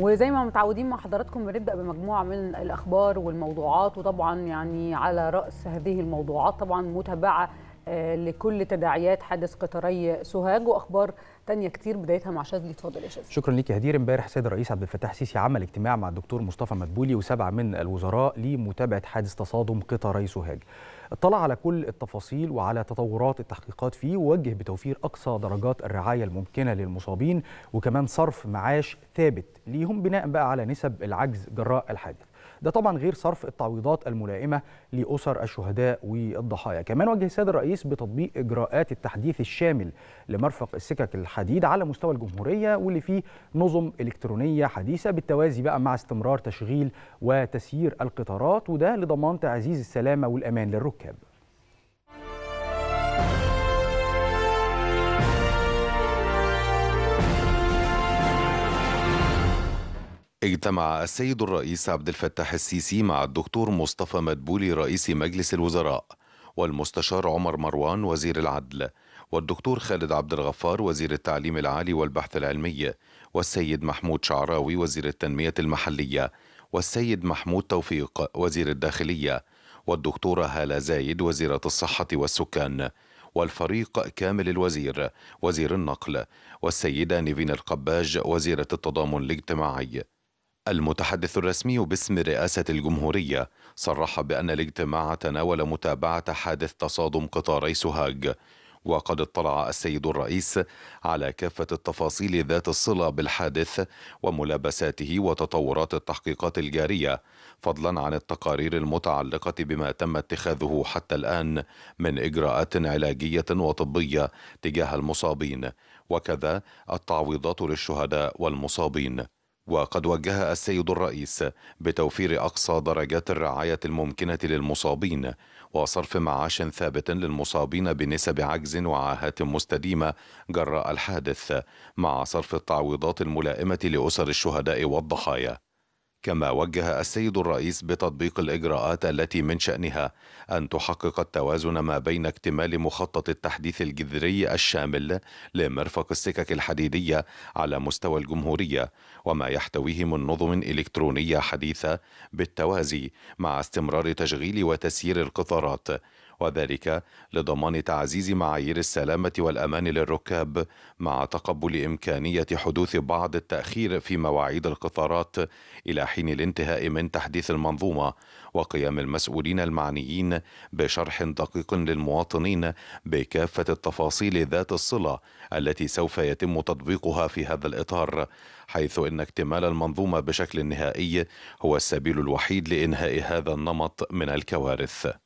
وزي ما متعودين مع حضراتكم بنبدا بمجموعه من الاخبار والموضوعات وطبعا يعني على راس هذه الموضوعات طبعا متابعه آه، لكل تداعيات حادث قطري سوهاج واخبار تانية كتير بدايتها مع شاذلي اتفضل يا شاذلي شكرا لك يا هدير امبارح السيد الرئيس عبد الفتاح السيسي عمل اجتماع مع الدكتور مصطفى مدبولي وسبعه من الوزراء لمتابعه حادث تصادم قطاري سوهاج اطلع على كل التفاصيل وعلى تطورات التحقيقات فيه ووجه بتوفير اقصى درجات الرعايه الممكنه للمصابين وكمان صرف معاش ثابت ليهم بناء بقى على نسب العجز جراء الحادث ده طبعا غير صرف التعويضات الملائمه لاسر الشهداء والضحايا كمان وجه السيد الرئيس بتطبيق اجراءات التحديث الشامل لمرفق السكك حديد على مستوى الجمهورية واللي فيه نظم إلكترونية حديثة بالتوازي بقى مع استمرار تشغيل وتسيير القطارات وده لضمان تعزيز السلامة والأمان للركاب اجتمع السيد الرئيس عبد الفتاح السيسي مع الدكتور مصطفى مدبولي رئيس مجلس الوزراء والمستشار عمر مروان وزير العدل والدكتور خالد عبد الغفار وزير التعليم العالي والبحث العلمي والسيد محمود شعراوي وزير التنمية المحلية والسيد محمود توفيق وزير الداخلية والدكتورة هالة زايد وزيرة الصحة والسكان والفريق كامل الوزير وزير النقل والسيدة نيفين القباج وزيرة التضامن الاجتماعي المتحدث الرسمي باسم رئاسة الجمهورية صرح بأن الاجتماع تناول متابعة حادث تصادم قطاري سوهاج وقد اطلع السيد الرئيس على كافة التفاصيل ذات الصلة بالحادث وملابساته وتطورات التحقيقات الجارية فضلا عن التقارير المتعلقة بما تم اتخاذه حتى الآن من إجراءات علاجية وطبية تجاه المصابين وكذا التعويضات للشهداء والمصابين وقد وجه السيد الرئيس بتوفير أقصى درجات الرعاية الممكنة للمصابين وصرف معاش ثابت للمصابين بنسب عجز وعاهات مستديمة جراء الحادث مع صرف التعويضات الملائمة لأسر الشهداء والضحايا كما وجه السيد الرئيس بتطبيق الاجراءات التي من شانها ان تحقق التوازن ما بين اكتمال مخطط التحديث الجذري الشامل لمرفق السكك الحديديه على مستوى الجمهوريه وما يحتويه من نظم الكترونيه حديثه بالتوازي مع استمرار تشغيل وتسيير القطارات وذلك لضمان تعزيز معايير السلامة والأمان للركاب مع تقبل إمكانية حدوث بعض التأخير في مواعيد القطارات إلى حين الانتهاء من تحديث المنظومة وقيام المسؤولين المعنيين بشرح دقيق للمواطنين بكافة التفاصيل ذات الصلة التي سوف يتم تطبيقها في هذا الإطار حيث إن اكتمال المنظومة بشكل نهائي هو السبيل الوحيد لإنهاء هذا النمط من الكوارث